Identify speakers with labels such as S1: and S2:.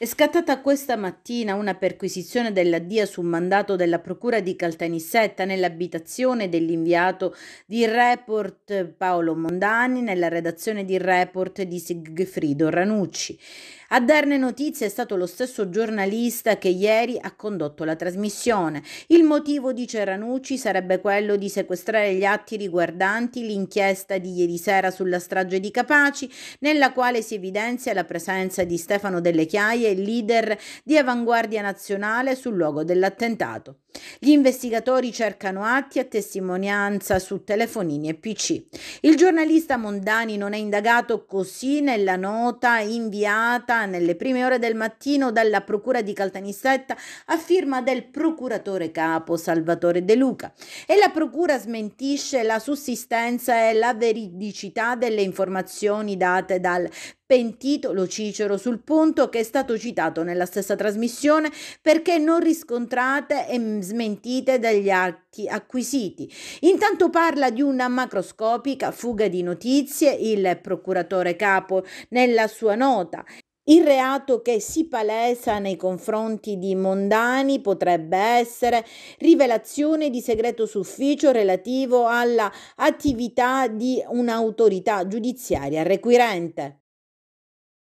S1: È scattata questa mattina una perquisizione della DIA su mandato della Procura di Caltanissetta nell'abitazione dell'inviato di Report Paolo Mondani, nella redazione di Report di Sigfrido Ranucci. A darne notizia è stato lo stesso giornalista che ieri ha condotto la trasmissione. Il motivo, dice Ranucci, sarebbe quello di sequestrare gli atti riguardanti l'inchiesta di ieri sera sulla strage di Capaci, nella quale si evidenzia la presenza di Stefano Delle Chiaie, leader di Avanguardia Nazionale, sul luogo dell'attentato. Gli investigatori cercano atti a testimonianza su telefonini e PC. Il giornalista Mondani non è indagato così nella nota inviata nelle prime ore del mattino dalla Procura di Caltanissetta a firma del procuratore capo Salvatore De Luca e la Procura smentisce la sussistenza e la veridicità delle informazioni date dal pentito lo Cicero sul punto che è stato citato nella stessa trasmissione perché non riscontrate e smentite dagli atti acquisiti. Intanto parla di una macroscopica fuga di notizie il procuratore capo nella sua nota il reato che si palesa nei confronti di Mondani potrebbe essere rivelazione di segreto sufficio relativo all'attività di un'autorità giudiziaria requirente.